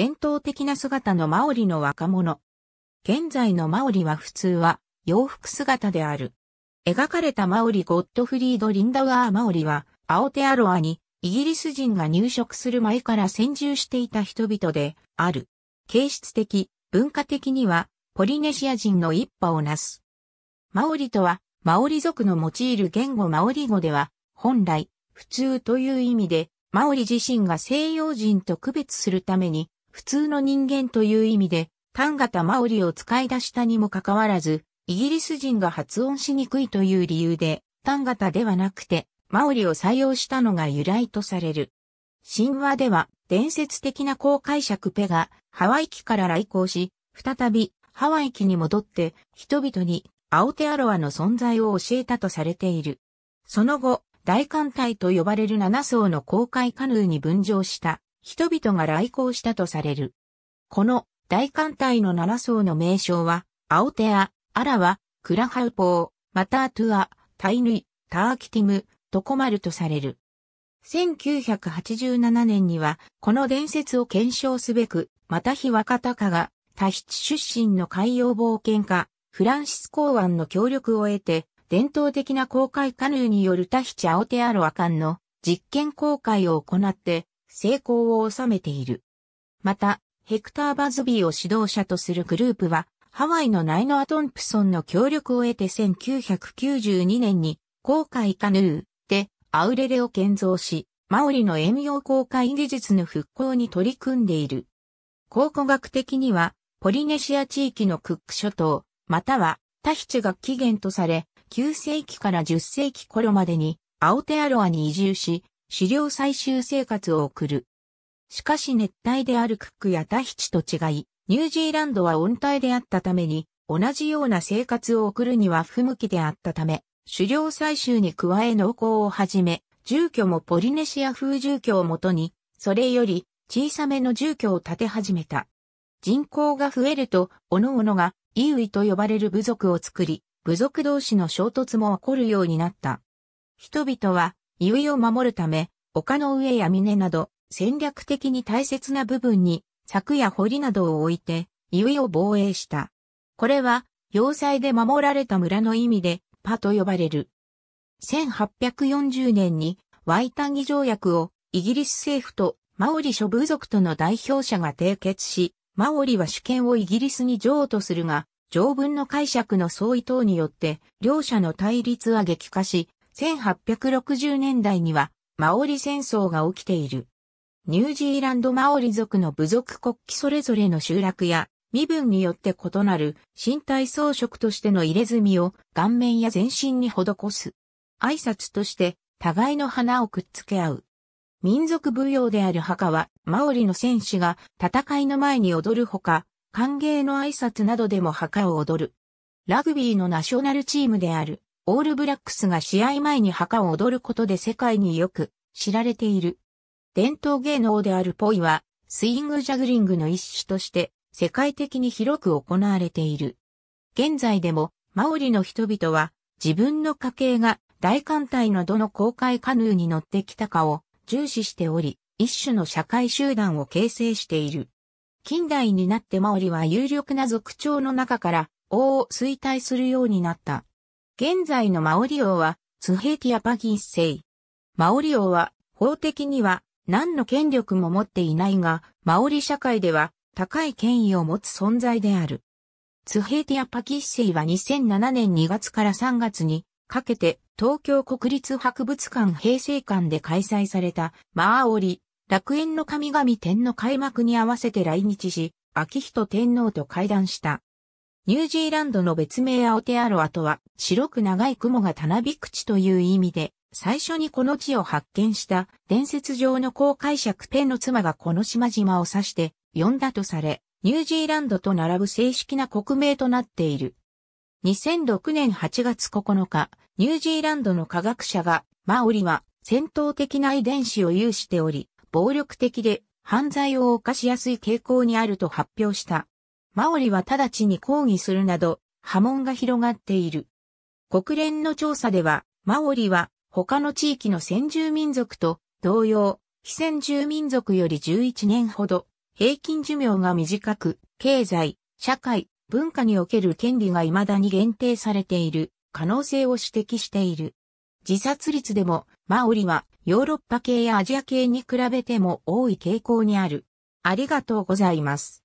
伝統的な姿のマオリの若者。現在のマオリは普通は洋服姿である。描かれたマオリゴッドフリード・リンダワー・マオリは、アオテアロアにイギリス人が入植する前から先住していた人々である。形質的、文化的にはポリネシア人の一派をなす。マオリとは、マオリ族の用いる言語マオリ語では、本来、普通という意味で、マオリ自身が西洋人と区別するために、普通の人間という意味で、タンガタマオリを使い出したにもかかわらず、イギリス人が発音しにくいという理由で、タンガタではなくて、マオリを採用したのが由来とされる。神話では、伝説的な公者クペが、ハワイ機から来航し、再び、ハワイ機に戻って、人々に、アオテアロアの存在を教えたとされている。その後、大艦隊と呼ばれる7層の公開カヌーに分乗した人々が来航したとされる。この大艦隊の7層の名称は、アオテア、アラワ、クラハウポー、マタートゥア、タイヌイ、ターキティム、トコマルとされる。1987年には、この伝説を検証すべく、また日若隆が、タヒチ出身の海洋冒険家、フランシス・コーアンの協力を得て、伝統的な公開カヌーによるタヒチ・アオテアロア艦の実験公開を行って、成功を収めている。また、ヘクター・バズビーを指導者とするグループは、ハワイのナイノア・トンプソンの協力を得て1992年に、航海カヌーでアウレレを建造し、マオリの遠洋航海技術の復興に取り組んでいる。考古学的には、ポリネシア地域のクック諸島、またはタヒチが起源とされ、9世紀から10世紀頃までに、アオテアロアに移住し、狩猟採集生活を送る。しかし熱帯であるクックやタヒチと違い、ニュージーランドは温帯であったために、同じような生活を送るには不向きであったため、狩猟採集に加え農耕をはじめ、住居もポリネシア風住居をもとに、それより小さめの住居を建て始めた。人口が増えると、各々がイウイと呼ばれる部族を作り、部族同士の衝突も起こるようになった。人々は優位を守るため、丘の上や峰など、戦略的に大切な部分に、柵や堀などを置いて、優位を防衛した。これは、要塞で守られた村の意味で、パと呼ばれる。1840年に、ワイタンギ条約を、イギリス政府と、マオリ諸部族との代表者が締結し、マオリは主権をイギリスに譲渡するが、条文の解釈の相違等によって、両者の対立は激化し、1860年代にはマオリ戦争が起きている。ニュージーランドマオリ族の部族国旗それぞれの集落や身分によって異なる身体装飾としての入れ墨を顔面や全身に施す。挨拶として互いの花をくっつけ合う。民族舞踊である墓は、マオリの戦士が戦いの前に踊るほか、歓迎の挨拶などでも墓を踊る。ラグビーのナショナルチームであるオールブラックスが試合前に墓を踊ることで世界によく知られている。伝統芸能であるポイは、スイングジャグリングの一種として世界的に広く行われている。現在でもマオリの人々は自分の家系が大艦隊のどの公開カヌーに乗ってきたかを重視しており、一種の社会集団を形成している。近代になってマオリは有力な族長の中から王を衰退するようになった。現在のマオリ王は、ツヘティアパギセイ。マオリ王は、法的には、何の権力も持っていないが、マオリ社会では、高い権威を持つ存在である。ツヘティアパギセイは2007年2月から3月に、かけて、東京国立博物館平成館で開催された、マーオリ、楽園の神々展の開幕に合わせて来日し、秋人天皇と会談した。ニュージーランドの別名アオテアロアとは、白く長い雲がたなび口という意味で、最初にこの地を発見した伝説上の公解釈ペンの妻がこの島々を指して呼んだとされ、ニュージーランドと並ぶ正式な国名となっている。2006年8月9日、ニュージーランドの科学者が、マオリは戦闘的な遺伝子を有しており、暴力的で犯罪を犯しやすい傾向にあると発表した。マオリは直ちに抗議するなど波紋が広がっている。国連の調査では、マオリは他の地域の先住民族と同様、非先住民族より11年ほど平均寿命が短く、経済、社会、文化における権利が未だに限定されている可能性を指摘している。自殺率でもマオリはヨーロッパ系やアジア系に比べても多い傾向にある。ありがとうございます。